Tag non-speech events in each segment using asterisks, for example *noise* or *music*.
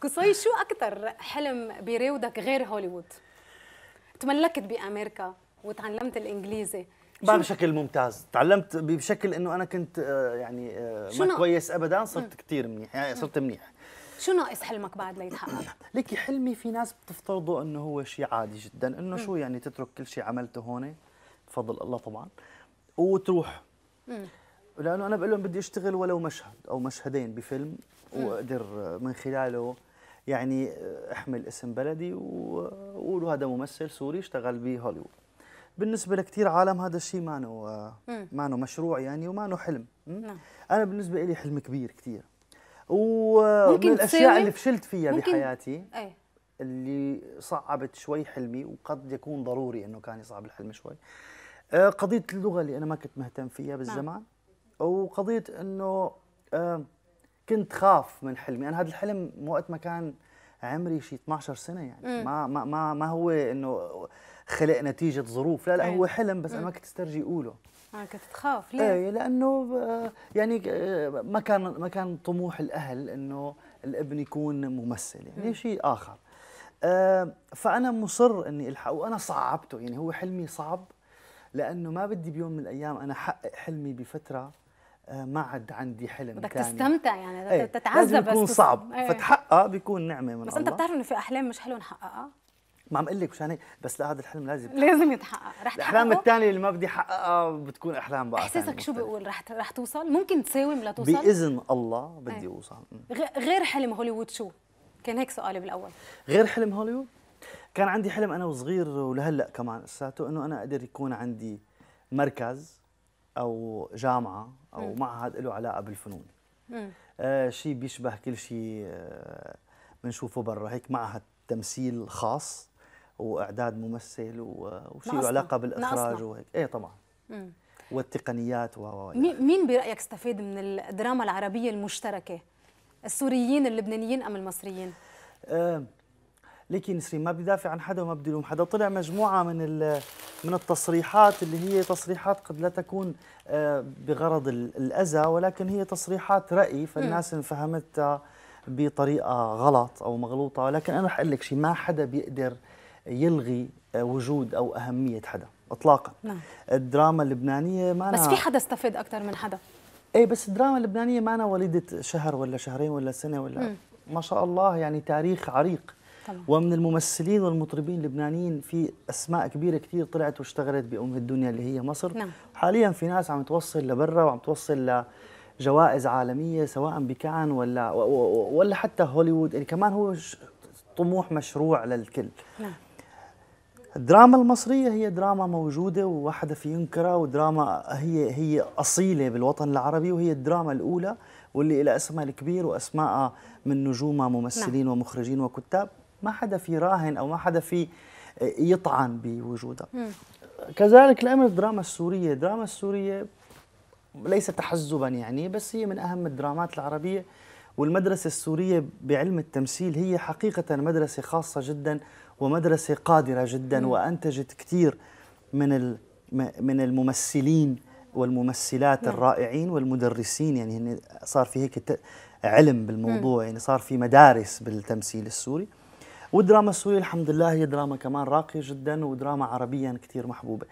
قصي شو اكثر حلم بيراودك غير هوليوود تملكت بامريكا وتعلمت الانجليزي ما بشكل ممتاز تعلمت بشكل انه انا كنت آه، يعني آه، ما كويس ابدا صرت كثير منيح يعني صرت منيح شو ناقص حلمك بعد ليتحقق؟ *clears throat* ليكي حلمي في ناس بتفترضه انه هو شيء عادي جدا انه شو يعني تترك كل شيء عملته هون بفضل الله طبعا وتروح لانه انا بقول لهم بدي اشتغل ولو مشهد او مشهدين بفيلم واقدر آه، من خلاله يعني احمل اسم بلدي وقولوا هذا ممثل سوري اشتغل بهوليوود بالنسبه لكثير عالم هذا الشيء ما ما مشروع يعني وما حلم نعم. انا بالنسبه لي حلم كبير كثير ومن الاشياء اللي فشلت فيها ممكن. بحياتي أي. اللي صعبت شوي حلمي وقد يكون ضروري انه كان يصعب الحلم شوي آه، قضيه اللغه اللي انا ما كنت مهتم فيها نعم. بالزمان نعم. وقضيه انه آه، كنت خاف من حلمي يعني انا هذا الحلم وقت ما كان عمري شي 12 سنه يعني ما ما ما, ما هو انه خلق نتيجه ظروف لا لا هو حلم بس انا ما كنت استرجي اقوله آه كنت تخاف ليه؟ ايه لانه آه، يعني آه، ما كان ما كان طموح الاهل انه الابن يكون ممثل يعني شيء اخر آه، فانا مصر اني الحق وانا صعبته يعني هو حلمي صعب لانه ما بدي بيوم من الايام انا احقق حلمي بفتره آه، ما عاد عندي حلم بدك تاني. تستمتع يعني ايه. تتعذب بس يكون بس صعب ايه. فتحقق بيكون نعمه من بس الله. انت بتعرف انه في احلام مش حلو نحققها ما عم اقول لك مشان هيك بس لا هذا الحلم لازم يتحقق. لازم يتحقق رح الاحلام الثانيه اللي ما بدي احققها بتكون احلام بقى احساسك شو بيقول رح رح توصل ممكن تساوم لتوصل باذن الله بدي ايه. اوصل غير حلم هوليوود شو كان هيك سؤالي بالاول غير حلم هوليوود كان عندي حلم انا وصغير ولهلا كمان لساته انه انا اقدر يكون عندي مركز او جامعه او م. معهد له علاقه بالفنون آه شيء بيشبه كل شيء آه، بنشوفه آه برا هيك معهد تمثيل خاص واعداد ممثل وشيء له علاقه بالاخراج وهيك ايه طبعا م. والتقنيات و يعني. مين برايك استفاد من الدراما العربيه المشتركه السوريين اللبنانيين ام المصريين آه ليكي نسرين ما بدافع عن حدا وما بدي لوم حدا طلع مجموعه من من التصريحات اللي هي تصريحات قد لا تكون آه، بغرض الاذى ولكن هي تصريحات راي فالناس انفهمتها بطريقه غلط او مغلوطه ولكن انا رح اقول لك شيء ما حدا بيقدر يلغي آه، وجود او اهميه حدا اطلاقا نعم. الدراما اللبنانيه ما بس في حدا استفاد اكثر من حدا ايه بس الدراما اللبنانيه ما أنا وليده شهر ولا شهرين ولا سنه ولا م. ما شاء الله يعني تاريخ عريق ومن الممثلين والمطربين اللبنانيين في اسماء كبيره كثير طلعت واشتغلت بام الدنيا اللي هي مصر نعم. حاليا في ناس عم توصل لبرا وعم توصل لجوائز عالميه سواء بكان ولا ولا حتى هوليوود يعني كمان هو طموح مشروع للكل نعم. الدراما المصرية هي دراما موجودة وواحدة في ينكرها ودراما هي هي أصيلة بالوطن العربي وهي الدراما الأولى واللي لها اسمها الكبير واسماء من نجومها ممثلين نعم. ومخرجين وكتاب ما حدا في راهن او ما حدا في آه، يطعن بوجودها كذلك الامر الدراما السوريه الدراما السوريه ليس تحزبا يعني بس هي من اهم الدرامات العربيه والمدرسه السوريه بعلم التمثيل هي حقيقه مدرسه خاصه جدا ومدرسه قادره جدا مم. وانتجت كثير من من الممثلين والممثلات مم. نعم. الرائعين والمدرسين يعني صار في هيك علم بالموضوع مم. يعني صار في مدارس بالتمثيل السوري والدراما السورية الحمد لله هي دراما كمان راقية جدا ودراما عربيا كثير محبوبة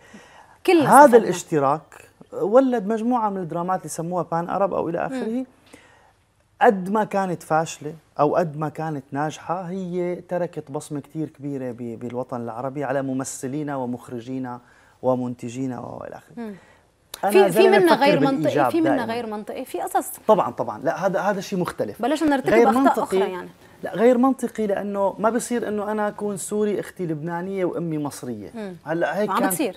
كل هذا صفحنا. الاشتراك ولد مجموعة من الدرامات اللي سموها بان أرب أو إلى آخره قد ما كانت فاشلة أو قد ما كانت ناجحة هي تركت بصمة كثير كبيرة بالوطن العربي على ممثلينا ومخرجينا ومنتجينا وإلى آخره في في منا غير منطقي في منا غير منطقي في قصص طبعا طبعا لا هذا هذا شيء مختلف بلاش نرتكب اخطاء اخرى يعني لا غير منطقي لانه ما بصير انه انا اكون سوري اختي لبنانيه وامي مصريه مم. هلا هيك عم بتصير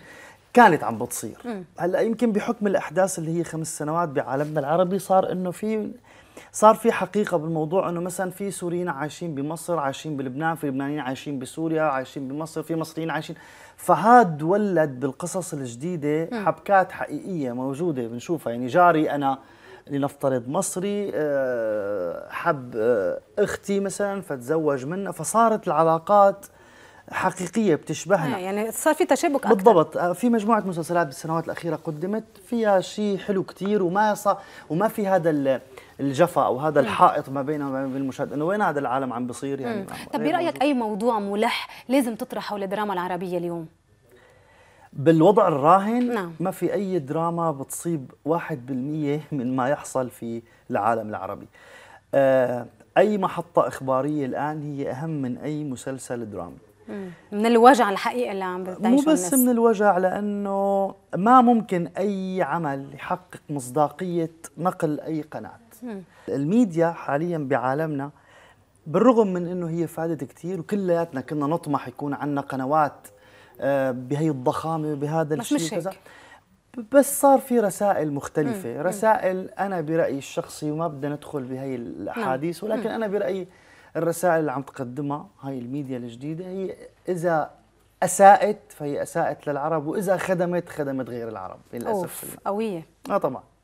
كانت عم بتصير مم. هلا يمكن بحكم الاحداث اللي هي خمس سنوات بعالمنا العربي صار انه في صار في حقيقه بالموضوع انه مثلا في سوريين عايشين بمصر عايشين بلبنان في لبنانيين عايشين بسوريا عايشين بمصر في مصريين عايشين فهاد ولد بالقصص الجديده حبكات حقيقيه موجوده بنشوفها يعني جاري انا لنفترض مصري آه، حب آه، اختي مثلا فتزوج منها فصارت العلاقات حقيقيه بتشبهنا آه، يعني صار في تشابك أكثر. بالضبط في مجموعه مسلسلات بالسنوات الاخيره قدمت فيها شيء حلو كثير وما صار وما في هذا الجفا او هذا الحائط ما بينه وما بين المشاهد انه وين هذا العالم عم بيصير يعني طب برايك اي موضوع ملح لازم تطرحه للدراما العربيه اليوم بالوضع الراهن نعم. ما في أي دراما بتصيب 1% من ما يحصل في العالم العربي آه، أي محطة إخبارية الآن هي أهم من أي مسلسل درامي من الوجع الحقيقي اللي عم بتعيشه مو بس من الوجع لأنه ما ممكن أي عمل يحقق مصداقية نقل أي قناة مم. الميديا حاليا بعالمنا بالرغم من أنه هي فادت كثير وكلياتنا كنا نطمح يكون عندنا قنوات آه، بهي الضخامه وبهذا الشيء مش هيك. بس صار في رسائل مختلفة مم. رسائل أنا برأيي الشخصي وما بدنا ندخل بهي الأحاديث نعم. ولكن مم. أنا برأيي الرسائل اللي عم تقدمها هاي الميديا الجديدة هي إذا أساءت فهي أساءت للعرب وإذا خدمت خدمت غير العرب للأسف أوف قوية آه طبعا